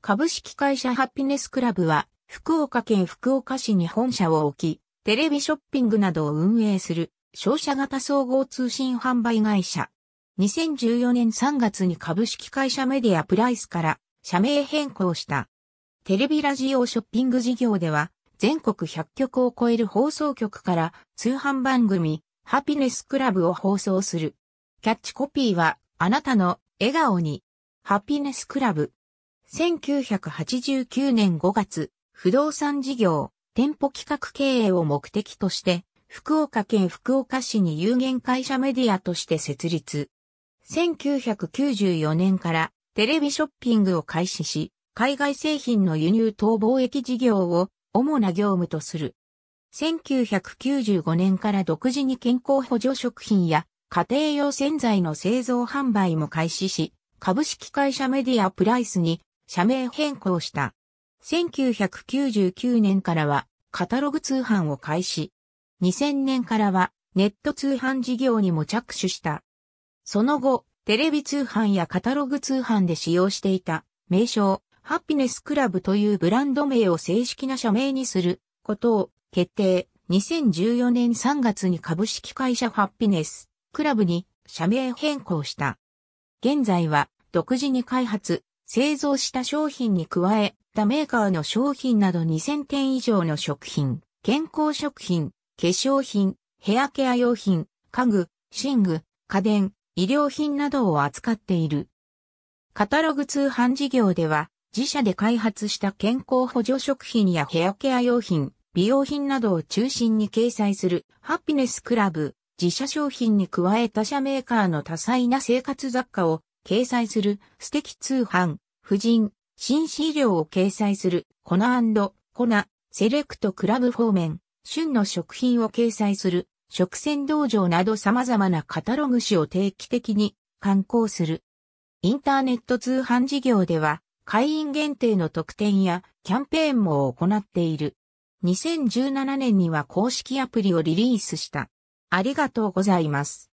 株式会社ハピネスクラブは、福岡県福岡市に本社を置き、テレビショッピングなどを運営する、商社型総合通信販売会社。2014年3月に株式会社メディアプライスから社名変更した。テレビラジオショッピング事業では、全国100局を超える放送局から通販番組、ハピネスクラブを放送する。キャッチコピーは、あなたの笑顔に、ハピネスクラブ。1989年5月、不動産事業、店舗企画経営を目的として、福岡県福岡市に有限会社メディアとして設立。1994年からテレビショッピングを開始し、海外製品の輸入等貿易事業を主な業務とする。1995年から独自に健康補助食品や家庭用洗剤の製造販売も開始し、株式会社メディアプライスに社名変更した。1999年からはカタログ通販を開始。2000年からはネット通販事業にも着手した。その後、テレビ通販やカタログ通販で使用していた名称、ハッピネスクラブというブランド名を正式な社名にすることを決定。2014年3月に株式会社ハッピネスクラブに社名変更した。現在は独自に開発、製造した商品に加え、他メーカーの商品など2000点以上の食品、健康食品、化粧品、ヘアケア用品、家具、寝具、家電、医療品などを扱っている。カタログ通販事業では、自社で開発した健康補助食品やヘアケア用品、美容品などを中心に掲載するハピネスクラブ、自社商品に加え他社メーカーの多彩な生活雑貨を掲載する、素敵通販、婦人、新資料を掲載する、コナコナ、セレクトクラブ方面、旬の食品を掲載する、食洗道場など様々なカタログ誌を定期的に刊行する。インターネット通販事業では、会員限定の特典やキャンペーンも行っている。2017年には公式アプリをリリースした。ありがとうございます。